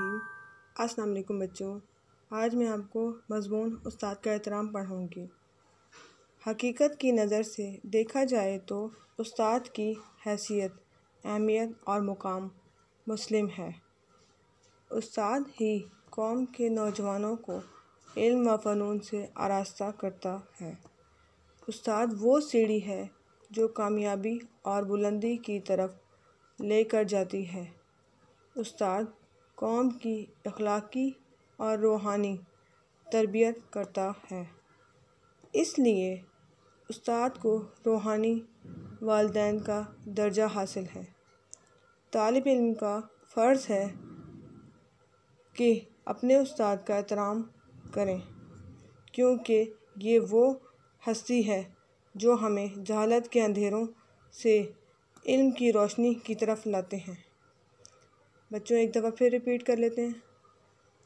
अस्सलाम वालेकुम बच्चों आज मैं आपको मजमून उस्ताद का एहतराम पढ़ाऊँगी हकीकत की नज़र से देखा जाए तो उस्ताद की हैसियत अहमियत और मुकाम मुस्लिम है उस्ताद ही कौम के नौजवानों को इल्म व फ़नून से आरास्ता करता है उस्ताद वो सीढ़ी है जो कामयाबी और बुलंदी की तरफ लेकर जाती है उस्ताद कौम की अखलाक़ी और रूहानी तरबियत करता है इसलिए उस्ताद को रूहानी वालदेन का दर्जा हासिल है तालब इल्म का फ़र्ज़ है कि अपने उस्ताद का एहतराम करें क्योंकि ये वो हस्ती है जो हमें जहालत के अंधेरों से इल्म की रोशनी की तरफ लाते हैं बच्चों एक दफ़ा फिर रिपीट कर लेते हैं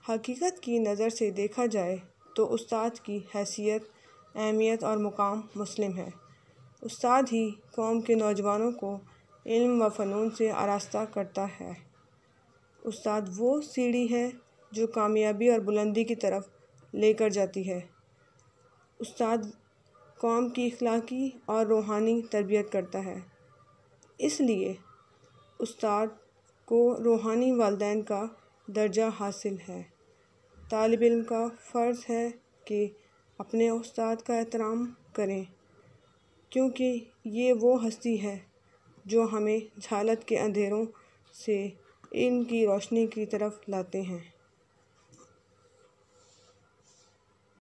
हकीकत की नज़र से देखा जाए तो उस्ताद की हैसियत अहमियत और मुकाम मुस्लिम है उस्ताद ही कौम के नौजवानों को इल्म व फ़नून से आरास्ता करता है उस्ताद वो सीढ़ी है जो कामयाबी और बुलंदी की तरफ लेकर जाती है उस्ताद कौम की इखलाकी और रूहानी तरबियत करता है इसलिए उस्ताद को रूहानी वालदेन का दर्जा हासिल है तालब इम का फ़र्ज़ है कि अपने उस्ताद का एहतराम करें क्योंकि ये वो हस्ती है जो हमें झालत के अंधेरों से इनकी की रोशनी की तरफ लाते हैं